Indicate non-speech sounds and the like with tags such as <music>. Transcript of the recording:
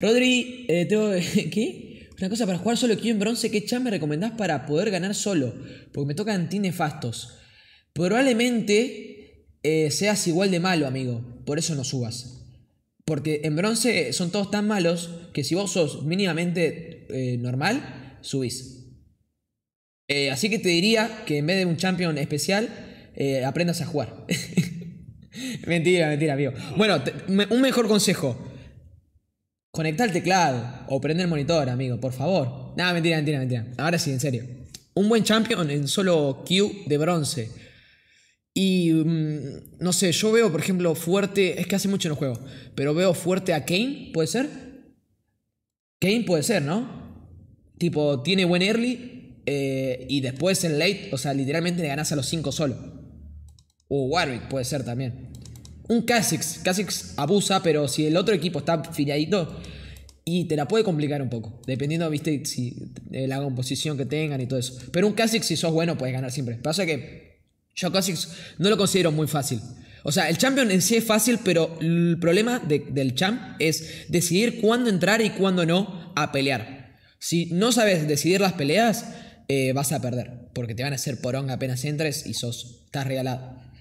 Rodri, eh, tengo. <laughs> ¿Qué? Una cosa para jugar solo aquí en bronce, ¿qué champ me recomendás para poder ganar solo? Porque me tocan nefastos. Probablemente eh, seas igual de malo, amigo. Por eso no subas. Porque en bronce eh, son todos tan malos que si vos sos mínimamente eh, normal, subís. así que te diría que en vez de un champion especial, aprendas a jugar. <laughs> mentira, mentira, amigo. Bueno, un mejor consejo. Conectar el teclado o prender el monitor, amigo, por favor. Nada, mentira, mentira, mentira. Ahora sí, en serio. Un buen champion en solo Q de bronce. Y mm, no sé, yo veo, por ejemplo, fuerte. Es que hace mucho no juego. Pero veo fuerte a Kane, ¿puede ser? Kane puede ser, ¿no? Tipo, tiene buen early. Eh, y después en late, o sea, literalmente le ganas a los 5 solo. O Warwick puede ser también. Un Kha'Zix. Kha'Zix abusa, pero si el otro equipo está filiadito, y te la puede complicar un poco, dependiendo, viste, si eh, la composición que tengan y todo eso. Pero un Kha'Zix, si sos bueno, puedes ganar siempre. Pasa que yo Kha'Zix no lo considero muy fácil. O sea, el champion en sí es fácil, pero el problema del champ es decidir cuándo entrar y cuándo no a pelear. Si no sabes decidir las peleas, eh, vas a perder, porque te van a hacer porón apenas entres y sos, estás regalado.